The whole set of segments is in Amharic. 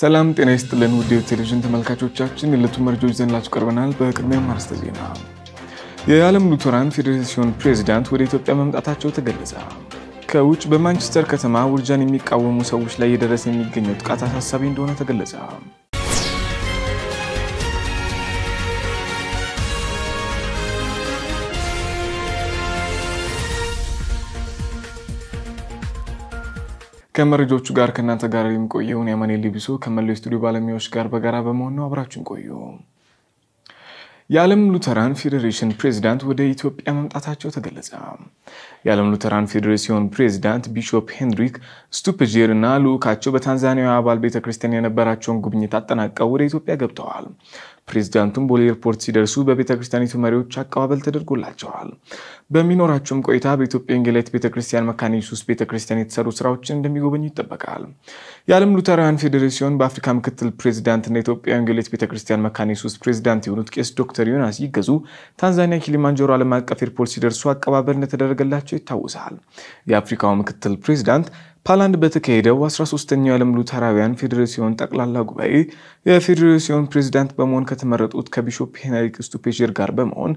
ሰላም ጤና ይስጥልን ውድ ቴሌቪዥን ተመልካቾቻችን የዕለቱን መረጃዎች ይዘንላችሁ ቀርበናል። በቅድሚያ ማርስተ ዜና የዓለም ሉተራን ፌዴሬሽን ፕሬዚዳንት ወደ ኢትዮጵያ መምጣታቸው ተገለጸ። ከውጭ በማንቸስተር ከተማ ውርጃን የሚቃወሙ ሰዎች ላይ የደረሰ የሚገኘው ጥቃት አሳሳቢ እንደሆነ ተገለጸ። ከመረጃዎቹ ጋር ከእናንተ ጋር የሚቆየውን የመኔ ሊቢሶ ከመላው ስቱዲዮ ባለሙያዎች ጋር በጋራ በመሆን ነው። አብራችን ቆዩ። የዓለም ሉተራን ፌዴሬሽን ፕሬዚዳንት ወደ ኢትዮጵያ መምጣታቸው ተገለጸ። የዓለም ሉተራን ፌዴሬሲዮን ፕሬዚዳንት ቢሾፕ ሄንሪክ ስቱፕጄር እና ልዑካቸው በታንዛኒያ አባል ቤተ ክርስቲያን የነበራቸውን ጉብኝት አጠናቀው ወደ ኢትዮጵያ ገብተዋል። ፕሬዚዳንቱም ቦሌ ኤርፖርት ሲደርሱ በቤተ ክርስቲያኒቱ መሪዎች አቀባበል ተደርጎላቸዋል። በሚኖራቸውም ቆይታ በኢትዮጵያ ወንጌላዊት ቤተ ክርስቲያን መካነ ኢየሱስ ቤተ ክርስቲያን የተሰሩ ስራዎችን እንደሚጎበኙ ይጠበቃል። የዓለም ሉተራውያን ፌዴሬሲዮን በአፍሪካ ምክትል ፕሬዚዳንትና ኢትዮጵያ ወንጌላዊት ቤተ ክርስቲያን መካነ ኢየሱስ ፕሬዚዳንት የሆኑት ቄስ ዶክተር ዮናስ ይገዙ ታንዛኒያ ኪሊማንጀሮ ዓለም አቀፍ ኤርፖርት ሲደርሱ አቀባበል እንደተደረገላቸው መሆናቸው ይታወሳል። የአፍሪካው ምክትል ፕሬዚዳንት ፓላንድ በተካሄደው 13ኛው የዓለም ሉተራውያን ፌዴሬሲዮን ጠቅላላ ጉባኤ የፌዴሬሲዮን ፕሬዚዳንት በመሆን ከተመረጡት ከቢሾፕ ሄንሪክ ስቱፔጀር ጋር በመሆን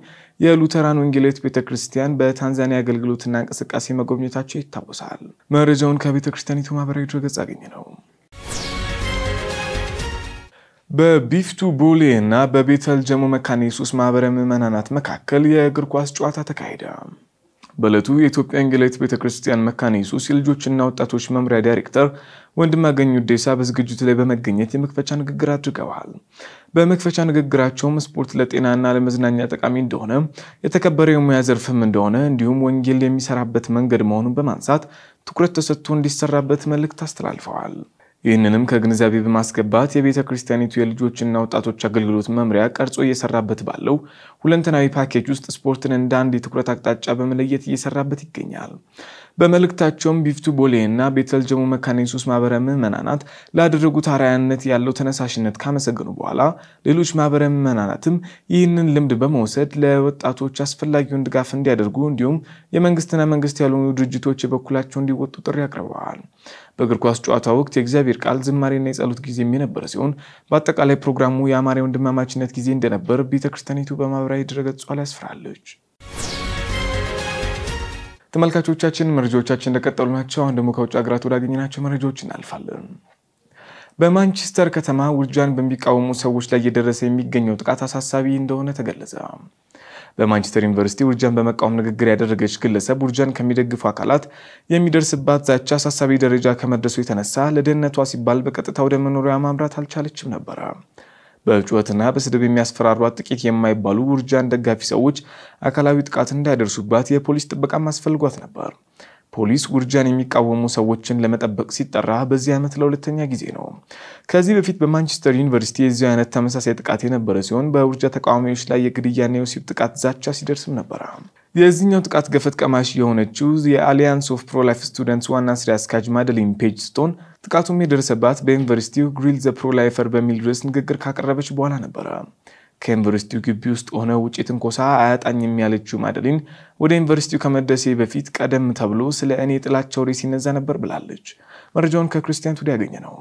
የሉተራን ወንጌላዊት ቤተ ክርስቲያን በታንዛኒያ አገልግሎትና እንቅስቃሴ መጎብኘታቸው ይታወሳል። መረጃውን ከቤተ ክርስቲያኒቱ ማህበራዊ ድረገጽ አገኘ ነው። በቢፍቱ ቦሌ እና በቤተል ጀሞ መካነ ኢየሱስ ማህበረ ምዕመናናት መካከል የእግር ኳስ ጨዋታ ተካሄደ። በዕለቱ የኢትዮጵያ ወንጌላዊት ቤተ ክርስቲያን መካነ ኢየሱስ የልጆችና ወጣቶች መምሪያ ዳይሬክተር ወንድማገኝ ዴሳ በዝግጅቱ ላይ በመገኘት የመክፈቻ ንግግር አድርገዋል። በመክፈቻ ንግግራቸውም ስፖርት ለጤናና ለመዝናኛ ጠቃሚ እንደሆነ የተከበረ የሙያ ዘርፍም እንደሆነ እንዲሁም ወንጌል የሚሰራበት መንገድ መሆኑን በማንሳት ትኩረት ተሰጥቶ እንዲሰራበት መልእክት አስተላልፈዋል። ይህንንም ከግንዛቤ በማስገባት የቤተ ክርስቲያኒቱ የልጆችና ወጣቶች አገልግሎት መምሪያ ቀርጾ እየሰራበት ባለው ሁለንተናዊ ፓኬጅ ውስጥ ስፖርትን እንደ አንድ የትኩረት አቅጣጫ በመለየት እየሰራበት ይገኛል። በመልእክታቸውም ቢፍቱ ቦሌ እና ቤተልጀሙ ጀሞ መካነ ኢየሱስ ማህበረ ምዕመናናት ላደረጉት አርአያነት ያለው ተነሳሽነት ካመሰገኑ በኋላ ሌሎች ማህበረ ምዕመናናትም ይህንን ልምድ በመውሰድ ለወጣቶች አስፈላጊውን ድጋፍ እንዲያደርጉ እንዲሁም የመንግስትና መንግስት ያልሆኑ ድርጅቶች የበኩላቸው እንዲወጡ ጥሪ አቅርበዋል። በእግር ኳስ ጨዋታ ወቅት የእግዚአብሔር ቃል ዝማሬና የጸሎት ጊዜ የነበረ ሲሆን በአጠቃላይ ፕሮግራሙ የአማርያ ወንድማማችነት ጊዜ እንደነበር ቤተክርስቲያኒቱ በማህበራዊ ድረገጽ ላይ ያስፍራለች። ተመልካቾቻችን መረጃዎቻችን እንደቀጠሉ ናቸው። አሁን ደግሞ ከውጭ ሀገራት ወዳገኘናቸው መረጃዎች እናልፋለን። በማንቸስተር ከተማ ውርጃን በሚቃወሙ ሰዎች ላይ እየደረሰ የሚገኘው ጥቃት አሳሳቢ እንደሆነ ተገለጸ። በማንቸስተር ዩኒቨርሲቲ ውርጃን በመቃወም ንግግር ያደረገች ግለሰብ ውርጃን ከሚደግፉ አካላት የሚደርስባት ዛቻ አሳሳቢ ደረጃ ከመድረሱ የተነሳ ለደህንነቷ ሲባል በቀጥታ ወደ መኖሪያ ማምራት አልቻለችም ነበረ። በጩኸትና በስድብ የሚያስፈራሯት ጥቂት የማይባሉ ውርጃን ደጋፊ ሰዎች አካላዊ ጥቃት እንዳያደርሱባት የፖሊስ ጥበቃ ማስፈልጓት ነበር። ፖሊስ ውርጃን የሚቃወሙ ሰዎችን ለመጠበቅ ሲጠራ በዚህ ዓመት ለሁለተኛ ጊዜ ነው። ከዚህ በፊት በማንቸስተር ዩኒቨርሲቲ የዚህ አይነት ተመሳሳይ ጥቃት የነበረ ሲሆን በውርጃ ተቃዋሚዎች ላይ የግድያና የወሲብ ጥቃት ዛቻ ሲደርስም ነበረ። የዚህኛው ጥቃት ገፈት ቀማሽ የሆነችው የአሊያንስ ኦፍ ፕሮላይፍ ስቱደንትስ ዋና ስራ አስኪያጅ ማደሊን ፔጅ ስቶን ጥቃቱም የደረሰባት በዩኒቨርሲቲው ግሪል ዘ ላይፈር በሚል ርዕስ ንግግር ካቀረበች በኋላ ነበረ። ከዩኒቨርሲቲው ግቢ ውስጥ ሆነ ውጭትን ትንኮሳ አያጣኝም ያለችው ማደሊን ወደ ዩኒቨርሲቲው ከመደሴ በፊት ቀደም ተብሎ ስለ እኔ ጥላቻ ወሬ ሲነዛ ነበር ብላለች። መረጃውን ከክርስቲያን ቱዲ ያገኘ ነው።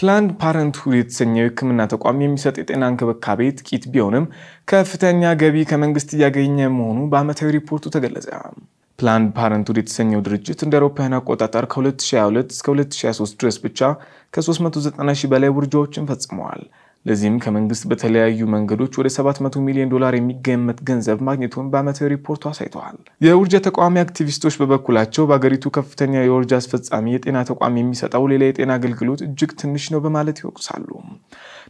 ፕላንድ ፓረንትሁድ የተሰኘው የሕክምና ተቋም የሚሰጥ የጤና እንክብካቤ ጥቂት ቢሆንም ከፍተኛ ገቢ ከመንግስት እያገኘ መሆኑ በዓመታዊ ሪፖርቱ ተገለጸ። ፕላንድ ፓረንቱድ የተሰኘው ድርጅት እንደ አውሮፓውያን አቆጣጠር ከ2022 እስከ 2023 ድረስ ብቻ ከ390 ሺህ በላይ ውርጃዎችን ፈጽመዋል። ለዚህም ከመንግስት በተለያዩ መንገዶች ወደ 700 ሚሊዮን ዶላር የሚገመት ገንዘብ ማግኘቱን በዓመታዊ ሪፖርቱ አሳይተዋል። የውርጃ ተቃዋሚ አክቲቪስቶች በበኩላቸው በአገሪቱ ከፍተኛ የውርጃ አስፈጻሚ የጤና ተቋም የሚሰጠው ሌላ የጤና አገልግሎት እጅግ ትንሽ ነው በማለት ይወቅሳሉ።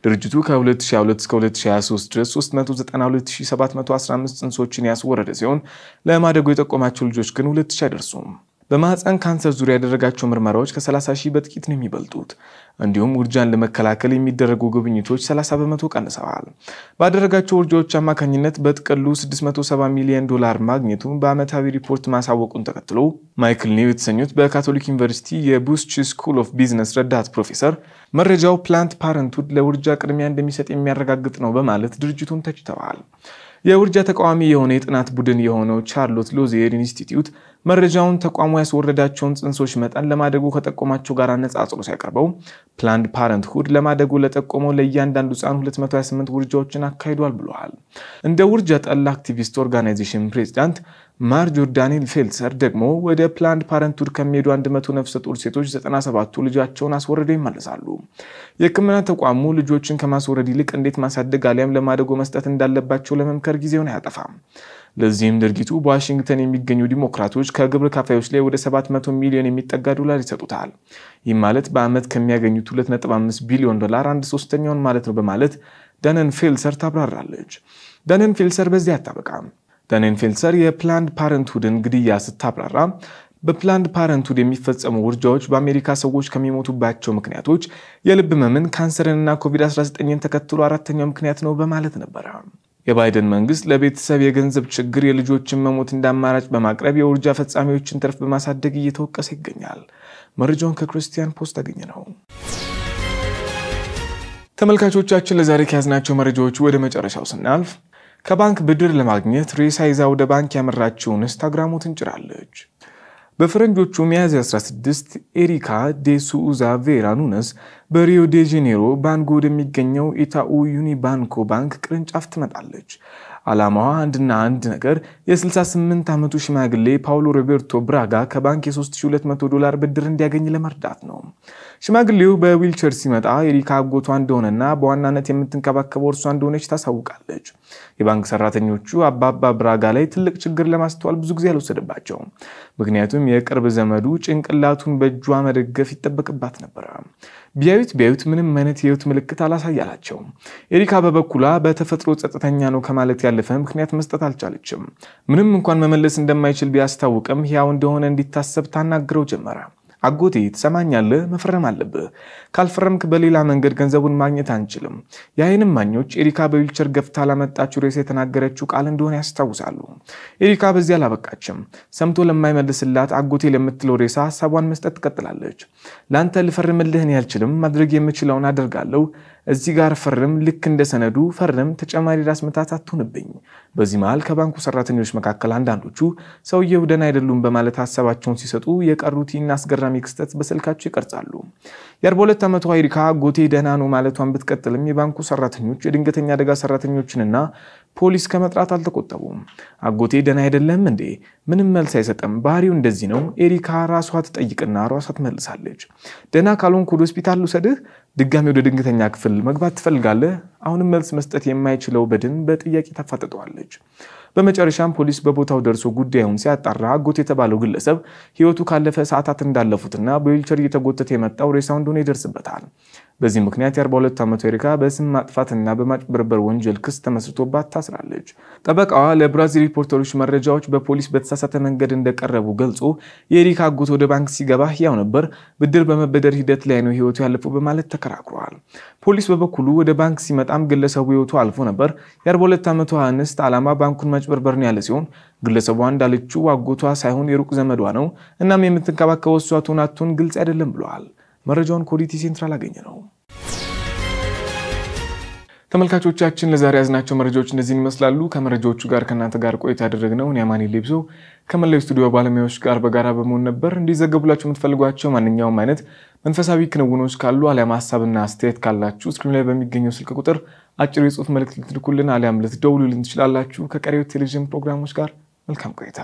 ድርጅቱ ከ2022 እስከ 2023 ድረስ 392715 ጽንሶችን ያስወረደ ሲሆን ለማደጎ የጠቆማቸው ልጆች ግን 2000 አይደርሱም። በማህፀን ካንሰር ዙሪያ ያደረጋቸው ምርመራዎች ከ30 ሺህ በጥቂት ነው የሚበልጡት። እንዲሁም ውርጃን ለመከላከል የሚደረጉ ጉብኝቶች 30 በመቶ ቀንሰዋል። ባደረጋቸው ውርጃዎች አማካኝነት በጥቅሉ 670 ሚሊዮን ዶላር ማግኘቱን በዓመታዊ ሪፖርት ማሳወቁን ተከትሎ ማይክል ኒው የተሰኙት በካቶሊክ ዩኒቨርሲቲ የቡስች ስኩል ኦፍ ቢዝነስ ረዳት ፕሮፌሰር መረጃው ፕላንት ፓረንትሁድ ለውርጃ ቅድሚያ እንደሚሰጥ የሚያረጋግጥ ነው በማለት ድርጅቱን ተችተዋል። የውርጃ ተቃዋሚ የሆነ የጥናት ቡድን የሆነው ቻርሎት ሎዚየር ኢንስቲትዩት መረጃውን ተቋሙ ያስወረዳቸውን ጽንሶች መጠን ለማደጉ ከጠቆማቸው ጋር አነጻጽሮ ሲያቀርበው ፕላንድ ፓረንትሁድ ለማደጉ ለጠቆመው ለእያንዳንዱ ሕፃን 228 ውርጃዎችን አካሂዷል ብለዋል። እንደ ውርጃ ጠላ አክቲቪስት ኦርጋናይዜሽን ፕሬዚዳንት ማርጆር ዳንኤል ፌልሰር ደግሞ ወደ ፕላንድ ፓረንትሁድ ከሚሄዱ 100 ነፍሰ ጡር ሴቶች 97ቱ ልጃቸውን አስወርደው ይመለሳሉ። የህክምና ተቋሙ ልጆችን ከማስወረድ ይልቅ እንዴት ማሳደግ አሊያም ለማደጎ መስጠት እንዳለባቸው ለመምከር ጊዜውን አያጠፋም። ለዚህም ድርጊቱ በዋሽንግተን የሚገኙ ዲሞክራቶች ከግብር ከፋዮች ላይ ወደ 700 ሚሊዮን የሚጠጋ ዶላር ይሰጡታል። ይህ ማለት በዓመት ከሚያገኙት 2.5 ቢሊዮን ዶላር አንድ ሶስተኛውን ማለት ነው በማለት ደነን ፌልሰር ታብራራለች። ደነን ፌልሰር በዚህ አታበቃም። ዳነን ፌልሰር የፕላንድ ፓረንትሁድን ግድያ ስታብራራ በፕላንድ ፓረንትሁድ የሚፈጸሙ ውርጃዎች በአሜሪካ ሰዎች ከሚሞቱባቸው ምክንያቶች የልብ ህመምን፣ ካንሰርንና ኮቪድ-19ን ተከትሎ አራተኛው ምክንያት ነው በማለት ነበረ። የባይደን መንግስት ለቤተሰብ የገንዘብ ችግር የልጆችን መሞት እንዳማራጭ በማቅረብ የውርጃ ፈጻሚዎችን ትርፍ በማሳደግ እየተወቀሰ ይገኛል። መረጃውን ከክርስቲያን ፖስት አገኘ ነው። ተመልካቾቻችን ለዛሬ ከያዝናቸው መረጃዎች ወደ መጨረሻው ስናልፍ ከባንክ ብድር ለማግኘት ሬሳ ይዛ ወደ ባንክ ያመራችውን ኢንስታግራም ትንጭራለች። በፈረንጆቹ ሚያዝያ 16 ኤሪካ ዴ ሱዛ ቬራ ኑነስ በሪዮ ዴ ጄኔሮ ባንጎ ወደሚገኘው ኢታኡ ዩኒባንኮ ባንክ ቅርንጫፍ ትመጣለች። ዓላማዋ አንድና አንድ ነገር የ68 ዓመቱ ሽማግሌ ፓውሎ ሮቤርቶ ብራጋ ከባንክ የ3200 ዶላር ብድር እንዲያገኝ ለመርዳት ነው። ሽማግሌው በዊልቸር ሲመጣ የሪካ አጎቷ እንደሆነና በዋናነት የምትንከባከበው እርሷ እንደሆነች ታሳውቃለች። የባንክ ሰራተኞቹ አባባ ብራጋ ላይ ትልቅ ችግር ለማስተዋል ብዙ ጊዜ አልወሰደባቸውም። ምክንያቱም የቅርብ ዘመዱ ጭንቅላቱን በእጇ መደገፍ ይጠበቅባት ነበር። ቢያዩት ቢያዩት ምንም አይነት የህይወት ምልክት አላሳያላቸውም። ኤሪካ በበኩሏ በተፈጥሮ ጸጥተኛ ነው ከማለት ያለፈ ምክንያት መስጠት አልቻለችም። ምንም እንኳን መመለስ እንደማይችል ቢያስታውቅም ሕያው እንደሆነ እንዲታሰብ ታናግረው ጀመረ። አጎቴ ትሰማኛለህ? መፈረም አለብህ። ካልፈረምክ በሌላ መንገድ ገንዘቡን ማግኘት አንችልም። የአይንም ማኞች ኤሪካ በዊልቸር ገፍታ ላመጣችው ሬሳ የተናገረችው ቃል እንደሆነ ያስታውሳሉ። ኤሪካ በዚህ አላበቃችም። ሰምቶ ለማይመልስላት አጎቴ ለምትለው ሬሳ ሀሳቧን መስጠት ትቀጥላለች። ለአንተ ልፈርምልህ ያልችልም፣ ማድረግ የምችለውን አደርጋለሁ እዚህ ጋር ፈርም፣ ልክ እንደ ሰነዱ ፈርም፣ ተጨማሪ ራስ ምታት አትሆንብኝ። በዚህ መሃል ከባንኩ ሰራተኞች መካከል አንዳንዶቹ ሰውየው ደህና አይደሉም በማለት ሀሳባቸውን ሲሰጡ፣ የቀሩት ይህን አስገራሚ ክስተት በስልካቸው ይቀርጻሉ። የ42 ዓመቷ አይሪካ ጎቴ ደህና ነው ማለቷን ብትቀጥልም የባንኩ ሰራተኞች የድንገተኛ አደጋ ሰራተኞችንና ፖሊስ ከመጥራት አልተቆጠቡም። አጎቴ ደህና አይደለም እንዴ? ምንም መልስ አይሰጥም። ባህሪው እንደዚህ ነው። ኤሪካ ራሷ ትጠይቅና ራሷ ትመልሳለች። ደህና ካልሆንክ ወደ ሆስፒታል ልውሰድህ። ድጋሚ ወደ ድንገተኛ ክፍል መግባት ትፈልጋለህ? አሁንም መልስ መስጠት የማይችለው በድን በጥያቄ ተፋጠጠዋለች። በመጨረሻም ፖሊስ በቦታው ደርሶ ጉዳዩን ሲያጣራ አጎት የተባለው ግለሰብ ህይወቱ ካለፈ ሰዓታት እንዳለፉትና በዊልቸር እየተጎተተ የመጣው ሬሳው እንደሆነ ይደርስበታል። በዚህ ምክንያት የ42 ዓመቱ ኤሪካ በስም ማጥፋትና በማጭበርበር ወንጀል ክስ ተመስርቶባት ታስራለች። ጠበቃዋ ለብራዚል ሪፖርተሮች መረጃዎች በፖሊስ በተሳሳተ መንገድ እንደቀረቡ ገልጾ የኤሪካ አጎት ወደ ባንክ ሲገባ ያው ነበር፣ ብድር በመበደር ሂደት ላይ ነው ህይወቱ ያለፈው በማለት ተከራክሯል። ፖሊስ በበኩሉ ወደ ባንክ ሲመጣም ግለሰቡ ህይወቱ አልፎ ነበር። የ42 ዓመቷ እንስት ዓላማ ባንኩን ማጭበርበር ነው ያለ ሲሆን ግለሰቧ እንዳለችው አጎቷ ሳይሆን የሩቅ ዘመዷ ነው። እናም የምትንከባከበው እሷ ትሆን አትሆን ግልጽ አይደለም ብለዋል። መረጃውን ኮዲቲ ሴንትራል አገኘ ነው። ተመልካቾቻችን ለዛሬ ያዝናቸው መረጃዎች እንደዚህ ይመስላሉ። ከመረጃዎቹ ጋር ከእናንተ ጋር ቆይታ ያደረግነው እኔ አማኒ ሌብሶ ከመላው ስቱዲዮ ባለሙያዎች ጋር በጋራ በመሆን ነበር። እንዲዘገቡላቸው የምትፈልጓቸው ማንኛውም አይነት መንፈሳዊ ክንውኖች ካሉ አሊያም ሀሳብና አስተያየት ካላችሁ ስክሪን ላይ በሚገኘው ስልክ ቁጥር አጭር የጽሁፍ መልእክት ልትልኩልን አሊያም ልትደውሉልን ትችላላችሁ። ከቀሪው ቴሌቪዥን ፕሮግራሞች ጋር መልካም ቆይታ